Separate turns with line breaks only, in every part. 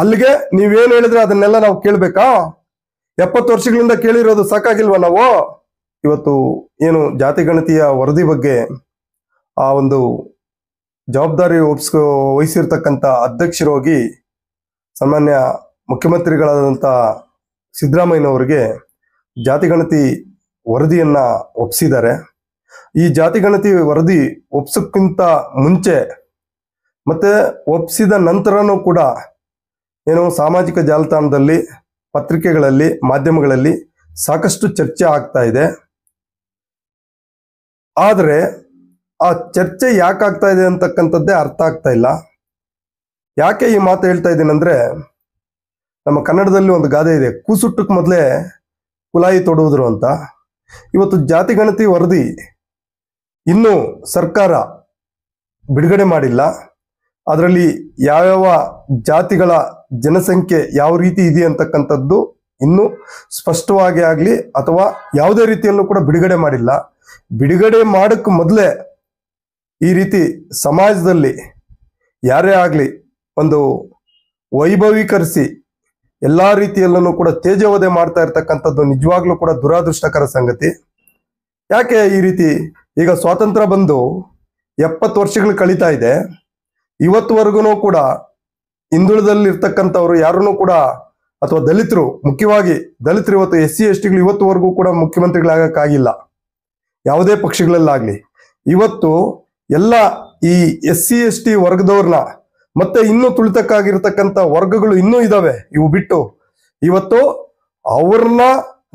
ಅಲ್ಲಿಗೆ ನೀವೇನ್ ಹೇಳಿದ್ರೆ ಅದನ್ನೆಲ್ಲ ನಾವು ಕೇಳ್ಬೇಕಾ ಎಪ್ಪತ್ತು ವರ್ಷಗಳಿಂದ ಕೇಳಿರೋದು ಸಾಕಾಗಿಲ್ವಾ ನಾವು ಇವತ್ತು ಏನು ಜಾತಿ ಗಣತಿಯ ವರದಿ ಬಗ್ಗೆ ಆ ಒಂದು ಜವಾಬ್ದಾರಿ ಒಪ್ಸ್ಕೋ ವಹಿಸಿರ್ತಕ್ಕಂಥ ಅಧ್ಯಕ್ಷರೋಗಿ ಸಾಮಾನ್ಯ ಮುಖ್ಯಮಂತ್ರಿಗಳಾದಂಥ ಸಿದ್ದರಾಮಯ್ಯನವರಿಗೆ ಜಾತಿಗಣತಿ ವರದಿಯನ್ನು ಒಪ್ಪಿಸಿದ್ದಾರೆ ಈ ಜಾತಿಗಣತಿ ವರದಿ ಒಪ್ಸೋಕ್ಕಿಂತ ಮುಂಚೆ ಮತ್ತೆ ಒಪ್ಸಿದ ನಂತರನೂ ಕೂಡ ಏನು ಸಾಮಾಜಿಕ ಜಾಲತಾಣದಲ್ಲಿ ಪತ್ರಿಕೆಗಳಲ್ಲಿ ಮಾಧ್ಯಮಗಳಲ್ಲಿ ಸಾಕಷ್ಟು ಚರ್ಚೆ ಆಗ್ತಾ ಇದೆ ಆದರೆ ಆ ಚರ್ಚೆ ಯಾಕೆ ಇದೆ ಅಂತಕ್ಕಂಥದ್ದೇ ಅರ್ಥ ಆಗ್ತಾ ಇಲ್ಲ ಯಾಕೆ ಈ ಮಾತು ಹೇಳ್ತಾ ಇದ್ದೀನಂದ್ರೆ ನಮ್ಮ ಕನ್ನಡದಲ್ಲಿ ಒಂದು ಗಾದೆ ಇದೆ ಕೂಸುಟ್ಟಕ್ಕೆ ಮೊದಲೇ ಕುಲಾಯಿ ತೊಡುವುದರು ಅಂತ ಇವತ್ತು ಜಾತಿ ಗಣತಿ ವರದಿ ಇನ್ನೂ ಸರ್ಕಾರ ಬಿಡುಗಡೆ ಮಾಡಿಲ್ಲ ಅದರಲ್ಲಿ ಯಾವ್ಯಾವ ಜಾತಿಗಳ ಜನಸಂಖ್ಯೆ ಯಾವ ರೀತಿ ಇದೆ ಅಂತಕ್ಕಂಥದ್ದು ಇನ್ನು ಸ್ಪಷ್ಟವಾಗಿ ಆಗಲಿ ಅಥವಾ ಯಾವುದೇ ರೀತಿಯಲ್ಲೂ ಕೂಡ ಬಿಡುಗಡೆ ಮಾಡಿಲ್ಲ ಬಿಡುಗಡೆ ಮಾಡಕ್ಕೆ ಮೊದಲೇ ಈ ರೀತಿ ಸಮಾಜದಲ್ಲಿ ಯಾರೇ ಆಗಲಿ ಒಂದು ವೈಭವೀಕರಿಸಿ ಎಲ್ಲ ರೀತಿಯಲ್ಲೂ ಕೂಡ ತೇಜವದೆ ಮಾಡ್ತಾ ಇರ್ತಕ್ಕಂಥದ್ದು ನಿಜವಾಗ್ಲೂ ಕೂಡ ದುರಾದೃಷ್ಟಕರ ಸಂಗತಿ ಯಾಕೆ ಈ ರೀತಿ ಈಗ ಸ್ವಾತಂತ್ರ್ಯ ಬಂದು ಎಪ್ಪತ್ತು ವರ್ಷಗಳು ಕಳೀತಾ ಇದೆ ಇವತ್ತುವರೆಗೂ ಕೂಡ ಹಿಂದುಳಿದಲ್ಲಿರ್ತಕ್ಕಂಥವ್ರು ಇರ್ತಕ್ಕಂಥವ್ರು ಯಾರನ್ನು ಕೂಡ ಅಥವಾ ದಲಿತರು ಮುಖ್ಯವಾಗಿ ದಲಿತರು ಇವತ್ತು ಎಸ್ ಸಿ ಎಸ್ ಟಿಗಳು ಇವತ್ತುವರೆಗೂ ಕೂಡ ಮುಖ್ಯಮಂತ್ರಿಗಳಾಗಕ್ಕಾಗಿಲ್ಲ ಯಾವುದೇ ಪಕ್ಷಗಳಲ್ಲಾಗಲಿ ಇವತ್ತು ಎಲ್ಲ ಈ ಎಸ್ ಸಿ ಎಸ್ ಟಿ ವರ್ಗದವ್ರನ್ನ ಮತ್ತೆ ಇನ್ನೂ ತುಳಿತಕ್ಕಾಗಿರ್ತಕ್ಕಂಥ ವರ್ಗಗಳು ಇನ್ನೂ ಇದ್ದಾವೆ ಇವು ಬಿಟ್ಟು ಇವತ್ತು ಅವ್ರನ್ನ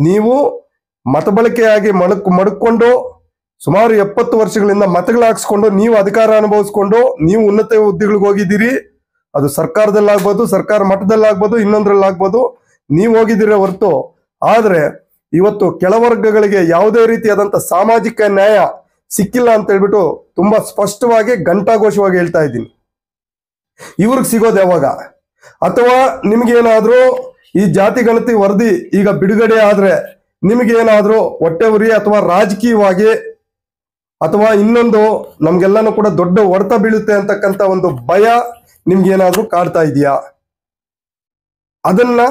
ನೀವು ಮತಬಳಕೆಯಾಗಿ ಮಡಕ್ ಮಡ್ಕೊಂಡು ಸುಮಾರು ಎಪ್ಪತ್ತು ವರ್ಷಗಳಿಂದ ಮತಗಳು ಹಾಕ್ಸ್ಕೊಂಡು ನೀವು ಅಧಿಕಾರ ಅನುಭವಿಸ್ಕೊಂಡು ನೀವು ಉನ್ನತ ಹುದ್ದೆಗಳಿಗೆ ಹೋಗಿದ್ದೀರಿ ಅದು ಸರ್ಕಾರದಲ್ಲಾಗ್ಬೋದು ಸರ್ಕಾರ ಮಟ್ಟದಲ್ಲಾಗ್ಬೋದು ಇನ್ನೊಂದ್ರಲ್ಲಾಗ್ಬೋದು ನೀವು ಹೋಗಿದ್ದೀರ ಹೊರತು ಆದರೆ ಇವತ್ತು ಕೆಳವರ್ಗಗಳಿಗೆ ಯಾವುದೇ ರೀತಿಯಾದಂಥ ಸಾಮಾಜಿಕ ನ್ಯಾಯ ಸಿಕ್ಕಿಲ್ಲ ಅಂತ ಹೇಳ್ಬಿಟ್ಟು ತುಂಬಾ ಸ್ಪಷ್ಟವಾಗಿ ಘಂಟಾಘೋಷವಾಗಿ ಹೇಳ್ತಾ ಇದ್ದೀನಿ ಇವ್ರಿಗೆ ಸಿಗೋದು ಯಾವಾಗ ಅಥವಾ ನಿಮ್ಗೇನಾದ್ರೂ ಈ ಜಾತಿ ಗಣತಿ ವರದಿ ಈಗ ಬಿಡುಗಡೆ ಆದ್ರೆ ನಿಮಗೇನಾದ್ರೂ ಹೊಟ್ಟೆ ಉರಿ ಅಥವಾ ರಾಜಕೀಯವಾಗಿ ಅಥವಾ ಇನ್ನೊಂದು ನಮ್ಗೆಲ್ಲಾನು ಕೂಡ ದೊಡ್ಡ ಹೊಡೆತ ಬೀಳುತ್ತೆ ಅಂತಕ್ಕಂಥ ಒಂದು ಭಯ ನಿಮ್ಗೇನಾದ್ರೂ ಕಾಡ್ತಾ ಇದೆಯಾ ಅದನ್ನ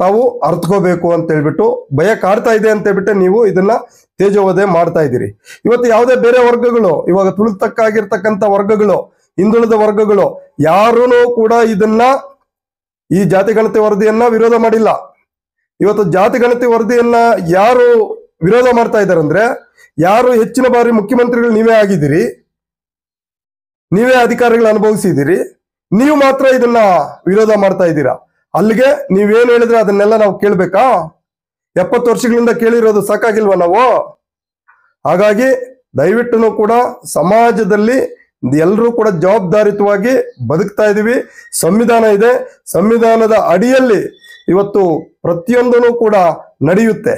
ತಾವು ಅರ್ತ್ಕೋಬೇಕು ಅಂತ ಹೇಳ್ಬಿಟ್ಟು ಭಯ ಕಾಡ್ತಾ ಇದೆ ಅಂತ ಹೇಳ್ಬಿಟ್ಟು ನೀವು ಇದನ್ನ ತೇಜೋವಧೆ ಮಾಡ್ತಾ ಇದ್ದೀರಿ ಇವತ್ತು ಯಾವುದೇ ಬೇರೆ ವರ್ಗಗಳು ಇವಾಗ ತುಳಿತಕ್ಕಾಗಿರ್ತಕ್ಕಂಥ ವರ್ಗಗಳು ಹಿಂದುಳಿದ ವರ್ಗಗಳು ಯಾರೂ ಕೂಡ ಇದನ್ನ ಈ ಜಾತಿ ಗಣತಿ ವರದಿಯನ್ನ ವಿರೋಧ ಮಾಡಿಲ್ಲ ಇವತ್ತು ಜಾತಿ ಗಣತಿ ವರದಿಯನ್ನ ಯಾರು ವಿರೋಧ ಮಾಡ್ತಾ ಇದ್ದಾರಂದ್ರೆ ಅಂದ್ರೆ ಯಾರು ಹೆಚ್ಚಿನ ಬಾರಿ ಮುಖ್ಯಮಂತ್ರಿಗಳು ನೀವೇ ಆಗಿದ್ದೀರಿ ನೀವೇ ಅಧಿಕಾರಿಗಳು ಅನುಭವಿಸಿದ್ದೀರಿ ನೀವು ಮಾತ್ರ ಇದನ್ನ ವಿರೋಧ ಮಾಡ್ತಾ ಇದ್ದೀರಾ ಅಲ್ಲಿಗೆ ನೀವೇನ್ ಹೇಳಿದ್ರೆ ಅದನ್ನೆಲ್ಲ ನಾವು ಕೇಳ್ಬೇಕಾ ಎಪ್ಪತ್ತು ವರ್ಷಗಳಿಂದ ಕೇಳಿರೋದು ಸಾಕಾಗಿಲ್ವಾ ನಾವು ಹಾಗಾಗಿ ದಯವಿಟ್ಟು ಕೂಡ ಸಮಾಜದಲ್ಲಿ ಎಲ್ಲರೂ ಕೂಡ ಜವಾಬ್ದಾರಿತವಾಗಿ ಬದುಕ್ತಾ ಇದೀವಿ ಸಂವಿಧಾನ ಇದೆ ಸಂವಿಧಾನದ ಅಡಿಯಲ್ಲಿ ಇವತ್ತು ಪ್ರತಿಯೊಂದೂ ಕೂಡ ನಡೆಯುತ್ತೆ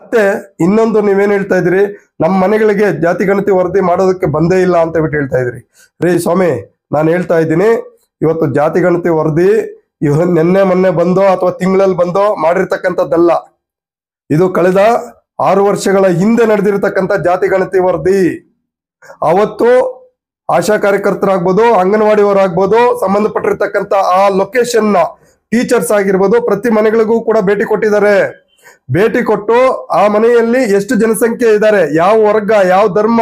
ಮತ್ತೆ ಇನ್ನೊಂದು ನೀವೇನ್ ಹೇಳ್ತಾ ಇದ್ರಿ ನಮ್ಮ ಮನೆಗಳಿಗೆ ಜಾತಿ ಗಣತಿ ವರದಿ ಮಾಡೋದಕ್ಕೆ ಬಂದೇ ಇಲ್ಲ ಅಂತ ಬಿಟ್ಟು ಹೇಳ್ತಾ ಇದ್ರಿ ರೀ ಸ್ವಾಮಿ ನಾನು ಹೇಳ್ತಾ ಇದ್ದೀನಿ ಇವತ್ತು ಜಾತಿ ಗಣತಿ ವರದಿ ಇವ ನಿನ್ನೆ ಮೊನ್ನೆ ಬಂದೋ ಅಥವಾ ತಿಂಗಳಲ್ಲಿ ಬಂದೋ ಮಾಡಿರ್ತಕ್ಕಂಥದ್ದಲ್ಲ ಇದು ಕಳೆದ ಆರು ವರ್ಷಗಳ ಹಿಂದೆ ನಡೆದಿರತಕ್ಕಂಥ ಜಾತಿ ಗಣತಿ ವರದಿ ಅವತ್ತು ಆಶಾ ಕಾರ್ಯಕರ್ತರಾಗ್ಬೋದು ಅಂಗನವಾಡಿಯವರಾಗ್ಬೋದು ಸಂಬಂಧಪಟ್ಟಿರ್ತಕ್ಕಂಥ ಆ ಲೊಕೇಶನ್ ಟೀಚರ್ಸ್ ಆಗಿರ್ಬೋದು ಪ್ರತಿ ಮನೆಗಳಿಗೂ ಕೂಡ ಭೇಟಿ ಕೊಟ್ಟಿದ್ದಾರೆ ಭೇಟಿ ಕೊಟ್ಟು ಆ ಮನೆಯಲ್ಲಿ ಎಷ್ಟು ಜನಸಂಖ್ಯೆ ಇದ್ದಾರೆ ಯಾವ ವರ್ಗ ಯಾವ ಧರ್ಮ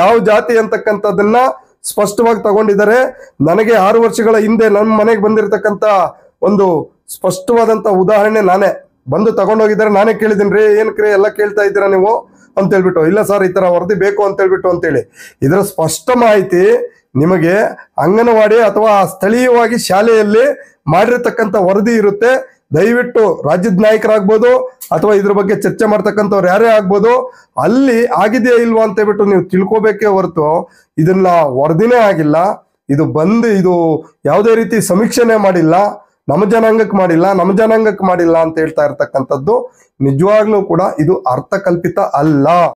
ಯಾವ ಜಾತಿ ಅಂತಕ್ಕಂಥದ್ದನ್ನ ಸ್ಪಷ್ಟವಾಗಿ ತಗೊಂಡಿದ್ದಾರೆ ನನಗೆ ಆರು ವರ್ಷಗಳ ಹಿಂದೆ ನನ್ನ ಮನೆಗೆ ಬಂದಿರತಕ್ಕಂಥ ಒಂದು ಸ್ಪಷ್ಟವಾದಂಥ ಉದಾಹರಣೆ ನಾನೇ ಬಂದು ತಗೊಂಡೋಗಿದ್ದಾರೆ ನಾನೇ ಕೇಳಿದ್ದೀನಿ ರೀ ಏನು ಕ್ರೇ ಎಲ್ಲ ಕೇಳ್ತಾ ಇದ್ದೀರಾ ನೀವು ಅಂತ ಹೇಳ್ಬಿಟ್ಟು ಇಲ್ಲ ಸರ್ ಈ ಥರ ವರದಿ ಬೇಕು ಅಂತ ಹೇಳ್ಬಿಟ್ಟು ಅಂತೇಳಿ ಇದರ ಸ್ಪಷ್ಟ ಮಾಹಿತಿ ನಿಮಗೆ ಅಂಗನವಾಡಿ ಅಥವಾ ಸ್ಥಳೀಯವಾಗಿ ಶಾಲೆಯಲ್ಲಿ ಮಾಡಿರತಕ್ಕಂಥ ವರದಿ ಇರುತ್ತೆ ದಯವಿಟ್ಟು ರಾಜ್ಯದ ನಾಯಕರಾಗ್ಬೋದು ಅಥವಾ ಇದ್ರ ಬಗ್ಗೆ ಚರ್ಚೆ ಮಾಡ್ತಕ್ಕಂಥವ್ರು ಯಾರೇ ಆಗ್ಬೋದು ಅಲ್ಲಿ ಆಗಿದೆಯಾ ಇಲ್ವಾ ಅಂತ ಬಿಟ್ಟು ನೀವು ತಿಳ್ಕೊಬೇಕೇ ಹೊರತು ಇದನ್ನ ವರದಿನೇ ಆಗಿಲ್ಲ ಇದು ಬಂದು ಇದು ಯಾವುದೇ ರೀತಿ ಸಮೀಕ್ಷೆನೇ ಮಾಡಿಲ್ಲ ನಮ್ಮ ಜನಾಂಗಕ್ಕೆ ಮಾಡಿಲ್ಲ ನಮ್ಮ ಜನಾಂಗಕ್ಕೆ ಮಾಡಿಲ್ಲ ಅಂತ ಹೇಳ್ತಾ ಇರ್ತಕ್ಕಂಥದ್ದು ನಿಜವಾಗ್ಲೂ ಕೂಡ ಇದು ಅರ್ಥಕಲ್ಪಿತ ಅಲ್ಲ